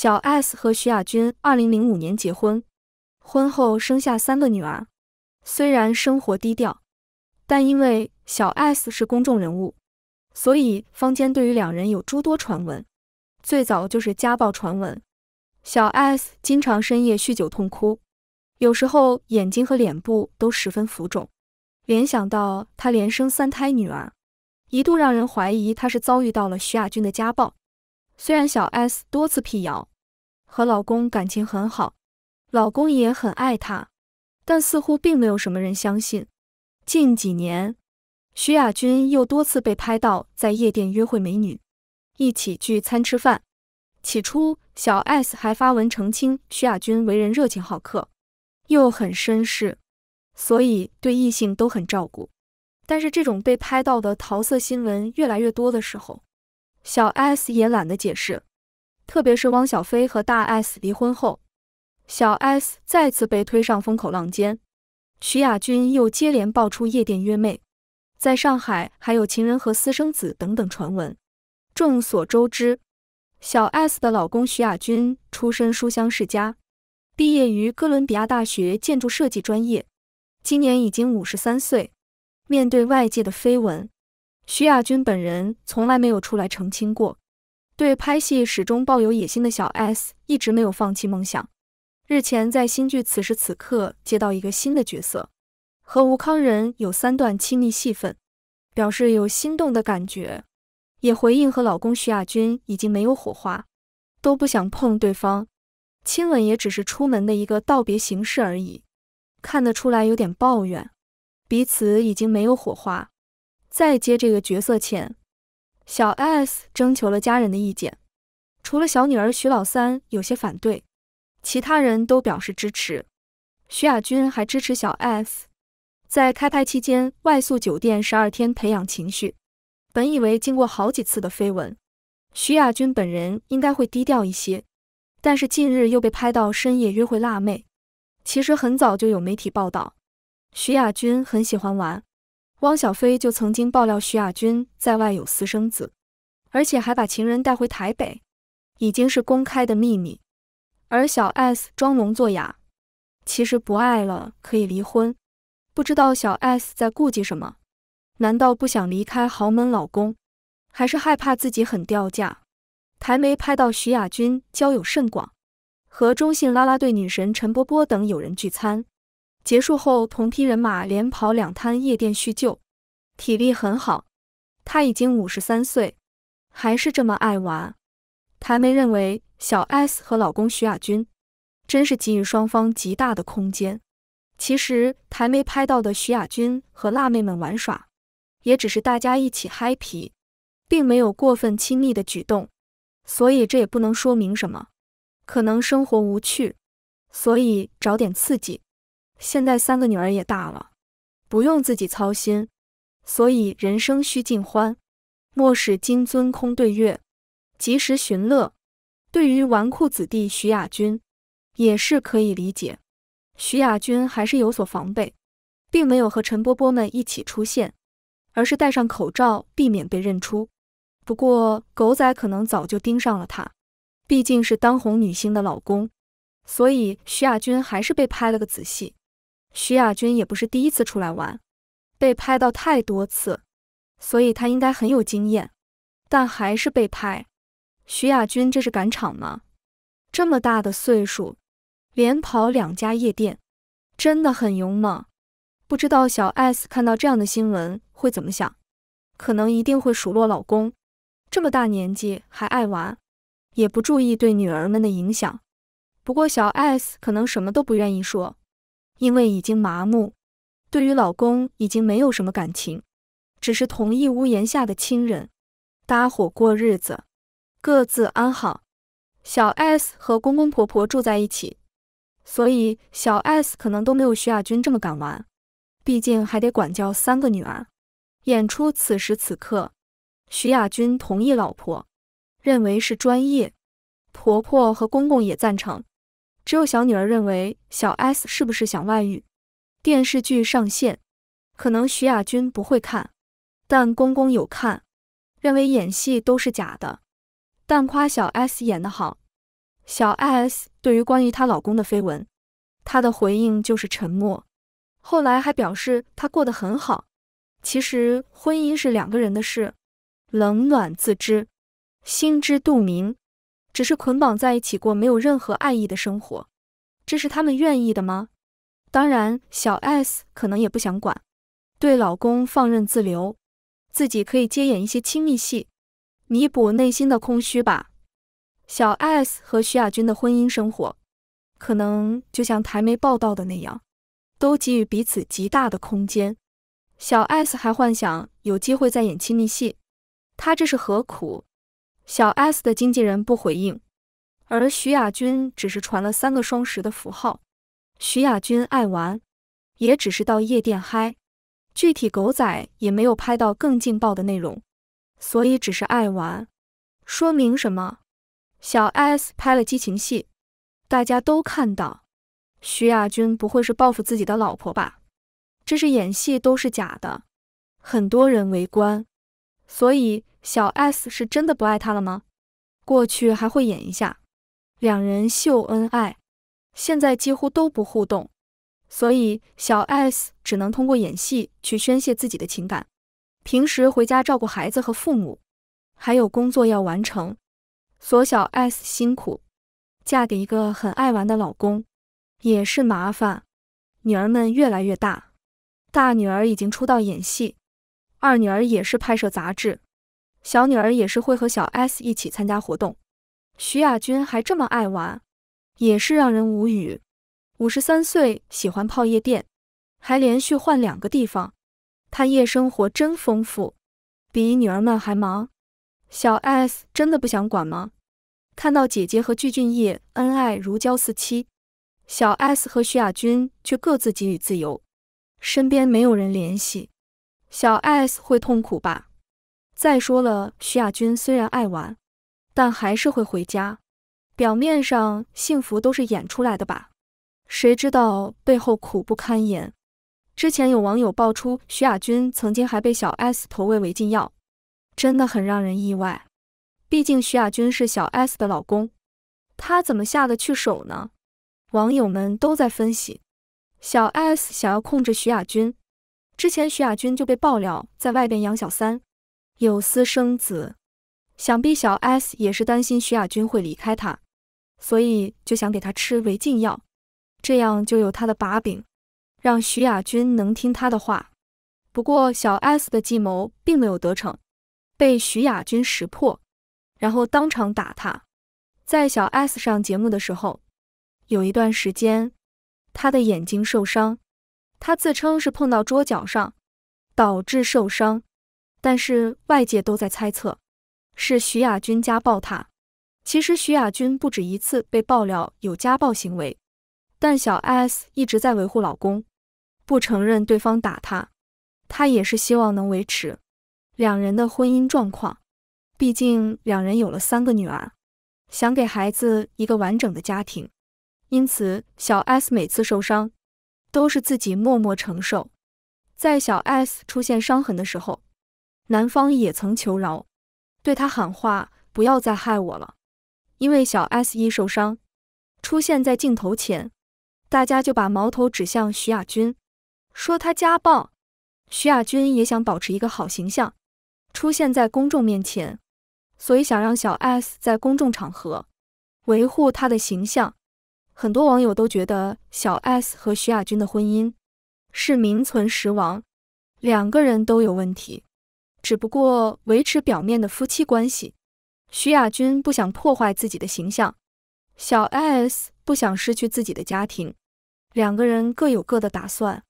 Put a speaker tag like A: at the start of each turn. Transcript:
A: 小 S 和徐亚军二零零五年结婚，婚后生下三个女儿。虽然生活低调，但因为小 S 是公众人物，所以坊间对于两人有诸多传闻。最早就是家暴传闻，小 S 经常深夜酗酒痛哭，有时候眼睛和脸部都十分浮肿。联想到她连生三胎女儿，一度让人怀疑她是遭遇到了徐亚军的家暴。虽然小 S 多次辟谣。和老公感情很好，老公也很爱她，但似乎并没有什么人相信。近几年，徐亚君又多次被拍到在夜店约会美女，一起聚餐吃饭。起初，小 S 还发文澄清，徐亚君为人热情好客，又很绅士，所以对异性都很照顾。但是，这种被拍到的桃色新闻越来越多的时候，小 S 也懒得解释。特别是汪小菲和大 S 离婚后，小 S 再次被推上风口浪尖，徐亚君又接连爆出夜店约妹，在上海还有情人和私生子等等传闻。众所周知，小 S 的老公徐亚军出身书香世家，毕业于哥伦比亚大学建筑设计专业，今年已经五十三岁。面对外界的绯闻，徐亚军本人从来没有出来澄清过。对拍戏始终抱有野心的小 S 一直没有放弃梦想。日前在新剧《此时此刻》接到一个新的角色，和吴康仁有三段亲密戏份，表示有心动的感觉。也回应和老公徐亚军已经没有火花，都不想碰对方，亲吻也只是出门的一个道别形式而已。看得出来有点抱怨，彼此已经没有火花。在接这个角色前。小 S 征求了家人的意见，除了小女儿徐老三有些反对，其他人都表示支持。徐亚军还支持小 S，在开拍期间外宿酒店十二天培养情绪。本以为经过好几次的绯闻，徐亚军本人应该会低调一些，但是近日又被拍到深夜约会辣妹。其实很早就有媒体报道，徐亚军很喜欢玩。汪小菲就曾经爆料徐亚军在外有私生子，而且还把情人带回台北，已经是公开的秘密。而小 S 装聋作哑，其实不爱了可以离婚，不知道小 S 在顾忌什么？难道不想离开豪门老公，还是害怕自己很掉价？台媒拍到徐亚军交友甚广，和中信啦啦队女神陈波波等友人聚餐。结束后，同批人马连跑两摊夜店叙旧，体力很好。他已经五十三岁，还是这么爱玩。台媒认为，小 S 和老公徐亚军真是给予双方极大的空间。其实，台媒拍到的徐亚军和辣妹们玩耍，也只是大家一起嗨皮，并没有过分亲密的举动，所以这也不能说明什么。可能生活无趣，所以找点刺激。现在三个女儿也大了，不用自己操心，所以人生须尽欢，莫使金樽空对月，及时寻乐。对于纨绔子弟徐亚军，也是可以理解。徐亚军还是有所防备，并没有和陈波波们一起出现，而是戴上口罩避免被认出。不过狗仔可能早就盯上了他，毕竟是当红女星的老公，所以徐亚军还是被拍了个仔细。徐亚军也不是第一次出来玩，被拍到太多次，所以他应该很有经验，但还是被拍。徐亚军这是赶场吗？这么大的岁数，连跑两家夜店，真的很勇猛。不知道小 S 看到这样的新闻会怎么想，可能一定会数落老公，这么大年纪还爱玩，也不注意对女儿们的影响。不过小 S 可能什么都不愿意说。因为已经麻木，对于老公已经没有什么感情，只是同一屋檐下的亲人，搭伙过日子，各自安好。小 S 和公公婆婆住在一起，所以小 S 可能都没有徐亚君这么敢玩，毕竟还得管教三个女儿。演出此时此刻，徐亚君同意老婆，认为是专业，婆婆和公公也赞成。只有小女儿认为小 S 是不是想外遇？电视剧上线，可能徐亚军不会看，但公公有看，认为演戏都是假的，但夸小 S 演得好。小 S 对于关于她老公的绯闻，她的回应就是沉默，后来还表示她过得很好。其实婚姻是两个人的事，冷暖自知，心知肚明。只是捆绑在一起过没有任何爱意的生活，这是他们愿意的吗？当然，小 S 可能也不想管，对老公放任自流，自己可以接演一些亲密戏，弥补内心的空虚吧。小 S 和徐亚军的婚姻生活，可能就像台媒报道的那样，都给予彼此极大的空间。小 S 还幻想有机会再演亲密戏，她这是何苦？小 S 的经纪人不回应，而徐亚军只是传了三个双十的符号。徐亚军爱玩，也只是到夜店嗨，具体狗仔也没有拍到更劲爆的内容，所以只是爱玩。说明什么？小 S 拍了激情戏，大家都看到。徐亚军不会是报复自己的老婆吧？这是演戏都是假的，很多人围观。所以小 S 是真的不爱他了吗？过去还会演一下，两人秀恩爱，现在几乎都不互动。所以小 S 只能通过演戏去宣泄自己的情感。平时回家照顾孩子和父母，还有工作要完成，所小 S 辛苦。嫁给一个很爱玩的老公也是麻烦。女儿们越来越大，大女儿已经出道演戏。二女儿也是拍摄杂志，小女儿也是会和小 S 一起参加活动。徐亚军还这么爱玩，也是让人无语。五十三岁喜欢泡夜店，还连续换两个地方，她夜生活真丰富，比女儿们还忙。小 S 真的不想管吗？看到姐姐和具俊晔恩爱如胶似漆，小 S 和徐亚军却各自给予自由，身边没有人联系。小 S 会痛苦吧？再说了，徐亚军虽然爱玩，但还是会回家。表面上幸福都是演出来的吧？谁知道背后苦不堪言？之前有网友爆出徐亚军曾经还被小 S 投喂违禁药，真的很让人意外。毕竟徐亚军是小 S 的老公，他怎么下得去手呢？网友们都在分析，小 S 想要控制徐亚军，之前徐亚军就被爆料在外边养小三，有私生子，想必小 S 也是担心徐亚军会离开他，所以就想给他吃违禁药，这样就有他的把柄，让徐亚军能听他的话。不过小 S 的计谋并没有得逞，被徐亚军识破，然后当场打他。在小 S 上节目的时候，有一段时间他的眼睛受伤。他自称是碰到桌角上导致受伤，但是外界都在猜测是徐亚君家暴他。其实徐亚君不止一次被爆料有家暴行为，但小 S 一直在维护老公，不承认对方打他。他也是希望能维持两人的婚姻状况，毕竟两人有了三个女儿，想给孩子一个完整的家庭。因此，小 S 每次受伤。都是自己默默承受。在小 S 出现伤痕的时候，男方也曾求饶，对他喊话：“不要再害我了。”因为小 S 一受伤，出现在镜头前，大家就把矛头指向徐亚军，说他家暴。徐亚军也想保持一个好形象，出现在公众面前，所以想让小 S 在公众场合维护他的形象。很多网友都觉得小 S 和徐亚军的婚姻是名存实亡，两个人都有问题，只不过维持表面的夫妻关系。徐亚军不想破坏自己的形象，小 S 不想失去自己的家庭，两个人各有各的打算。